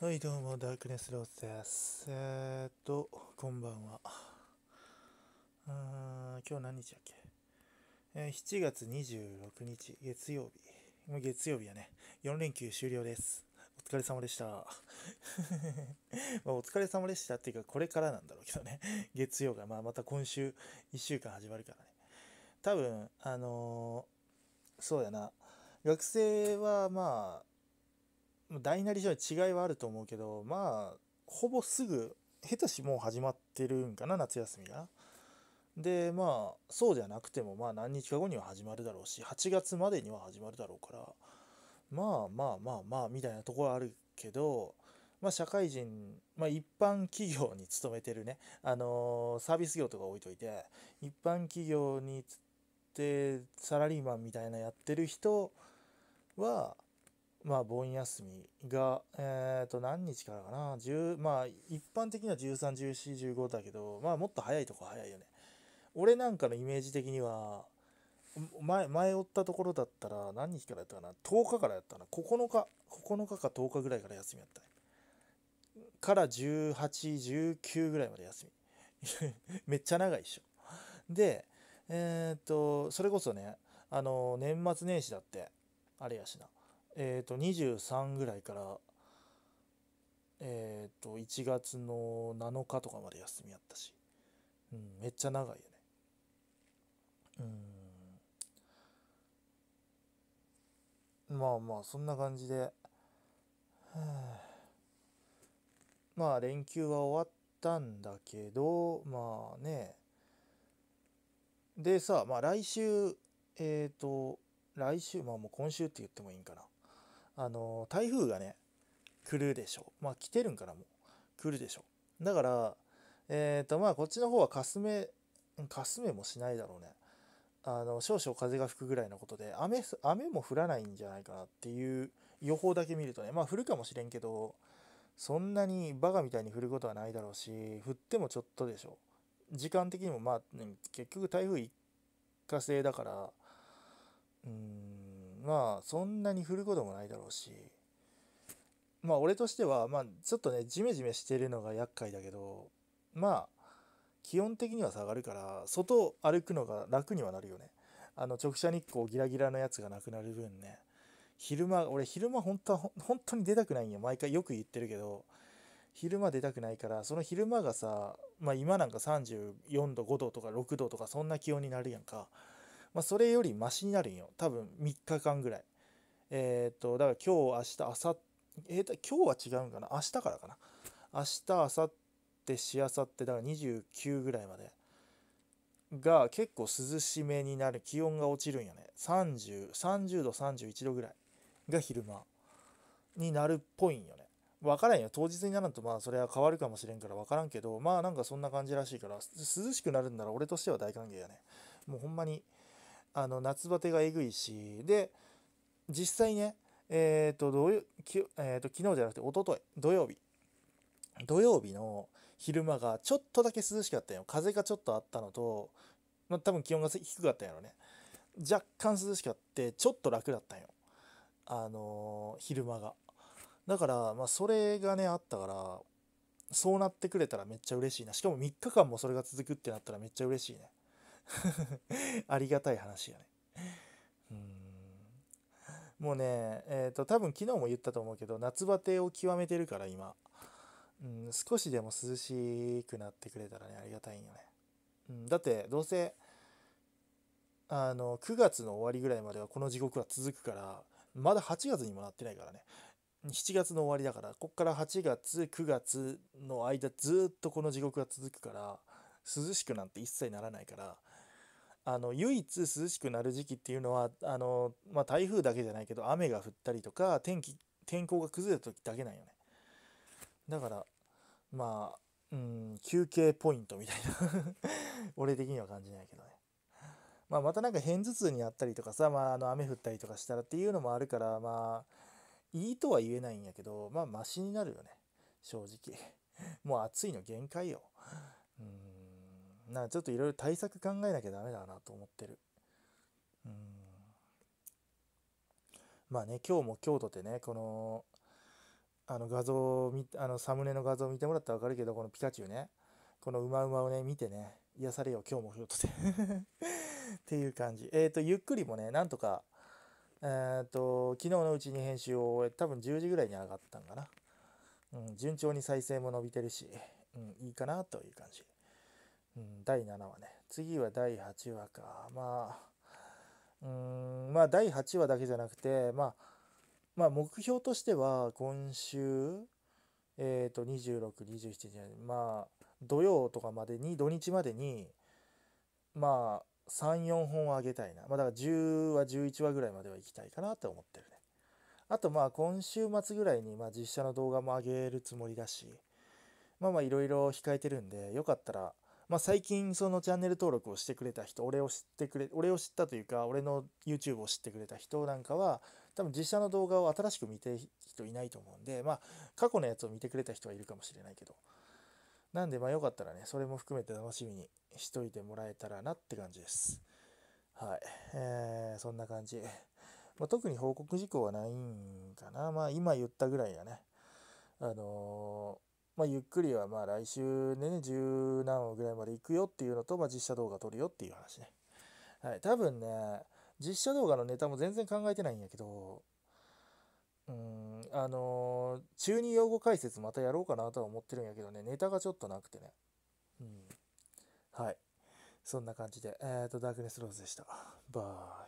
はい、どうも、ダークネスローズです。えー、っと、こんばんは。うん、今日何日だっけえー、7月26日、月曜日。もう月曜日やね。4連休終了です。お疲れ様でした。まあ、お疲れ様でしたっていうか、これからなんだろうけどね。月曜が、まあ、また今週、1週間始まるからね。多分、あのー、そうやな。学生は、まあ、大なり上違いはあると思うけどまあほぼすぐ下手しもう始まってるんかな夏休みが。でまあそうじゃなくてもまあ何日か後には始まるだろうし8月までには始まるだろうからまあまあまあまあみたいなところあるけど、まあ、社会人、まあ、一般企業に勤めてるね、あのー、サービス業とか置いといて一般企業に行ってサラリーマンみたいなやってる人はまあ、盆休みが、えっ、ー、と、何日からかな、10、まあ、一般的には13、14、15だけど、まあ、もっと早いとこ早いよね。俺なんかのイメージ的には、前、前追ったところだったら、何日からやったかな、10日からやったな、9日、9日か10日ぐらいから休みやった、ね。から18、19ぐらいまで休み。めっちゃ長いっしょ。で、えっ、と、それこそね、あの、年末年始だって、あれやしな。えっ、ー、と23ぐらいからえっ、ー、と1月の7日とかまで休みやったし、うん、めっちゃ長いよねうんまあまあそんな感じで、は あ、まあ連休は終わったんだけどまあねでさまあ来週えっ、ー、と来週まあもう今週って言ってもいいんかなあの台風がね来るでしょうまあ来てるんからも来るでしょうだからえっ、ー、とまあこっちの方はかすめかすめもしないだろうねあの少々風が吹くぐらいのことで雨雨も降らないんじゃないかなっていう予報だけ見るとねまあ降るかもしれんけどそんなにバカみたいに降ることはないだろうし降ってもちょっとでしょ時間的にもまあ、ね、結局台風一過性だからうんまあそんなに振ることもないだろうしまあ俺としてはまあちょっとねジメジメしてるのが厄介だけどまあ気温的には下がるから外歩くのが楽にはなるよねあの直射日光ギラギラのやつがなくなる分ね昼間俺昼間本当は本当に出たくないんよ毎回よく言ってるけど昼間出たくないからその昼間がさまあ今なんか34度5度とか6度とかそんな気温になるやんかまあ、それよりマシになるんよ多分3日間ぐらいえっ、とだから今日明日明後日えー、と今日は違うんかな明日からかな明日明後日しあさってだから29ぐらいまでが結構涼しめになる気温が落ちるんよね3030度31度ぐらいが昼間になるっぽいんよね分からんよ当日になるとまあそれは変わるかもしれんから分からんけどまあなんかそんな感じらしいから涼しくなるんなら俺としては大歓迎やねもうほんまにあの夏バテがえぐいしで実際ねえっ、ー、とどうき、えーと、昨日じゃなくて一昨日土曜日土曜日の昼間がちょっとだけ涼しかったよ風がちょっとあったのと、まあ、多分気温が低かったんやろね若干涼しかってちょっと楽だったんよあのー、昼間がだから、まあ、それがねあったからそうなってくれたらめっちゃ嬉しいなしかも3日間もそれが続くってなったらめっちゃ嬉しいね ありがたい話やね。うんもうね、えっ、ー、と、多分昨日も言ったと思うけど、夏バテを極めてるから今、うん、少しでも涼しくなってくれたらね、ありがたいんよね。うん、だって、どうせ、あの、9月の終わりぐらいまではこの地獄は続くから、まだ8月にもなってないからね。7月の終わりだから、こっから8月、9月の間ずっとこの地獄が続くから、涼しくなんて一切ならないから、あの唯一涼しくなる時期っていうのはあの、まあ、台風だけじゃないけど雨が降ったりとか天気天候が崩れた時だけなんよねだからまあうん休憩ポイントみたいな 俺的には感じないけどね、まあ、またなんか片頭痛にあったりとかさ、まあ、あの雨降ったりとかしたらっていうのもあるからまあいいとは言えないんやけどまあマシになるよね正直 もう暑いの限界よなちょっといろいろ対策考えなきゃダメだなと思ってる。うん。まあね、今日も京都でね、この、あの画像をあのサムネの画像を見てもらったらわかるけど、このピカチュウね、このうまうまをね、見てね、癒されよう、今日も京都で。っていう感じ。えっ、ー、と、ゆっくりもね、なんとか、えっ、ー、と、昨日のうちに編集を終え、多分10時ぐらいに上がったんかな。うん、順調に再生も伸びてるし、うん、いいかなという感じ。うん、第7話ね次は第8話かまあうんまあ第8話だけじゃなくて、まあ、まあ目標としては今週えっ、ー、と2627日まあ土曜とかまでに土日までにまあ34本あげたいなまあだから10話11話ぐらいまでは行きたいかなって思ってるねあとまあ今週末ぐらいにまあ実写の動画も上げるつもりだしまあまあいろいろ控えてるんでよかったらまあ、最近そのチャンネル登録をしてくれた人俺を知ってくれ俺を知ったというか俺の YouTube を知ってくれた人なんかは多分実写の動画を新しく見てる人いないと思うんでまあ過去のやつを見てくれた人はいるかもしれないけどなんでまあよかったらねそれも含めて楽しみにしといてもらえたらなって感じですはいえー、そんな感じ、まあ、特に報告事項はないんかなまあ今言ったぐらいがねあのーまあ、ゆっくりはまあ来週ね、十何話ぐらいまで行くよっていうのと、まあ、実写動画撮るよっていう話ね。はい、多分ね、実写動画のネタも全然考えてないんやけど、うん、あのー、中二用語解説またやろうかなとは思ってるんやけどね、ネタがちょっとなくてね。うん。はい。そんな感じで、えっ、ー、と、ダークネスローズでした。バイ。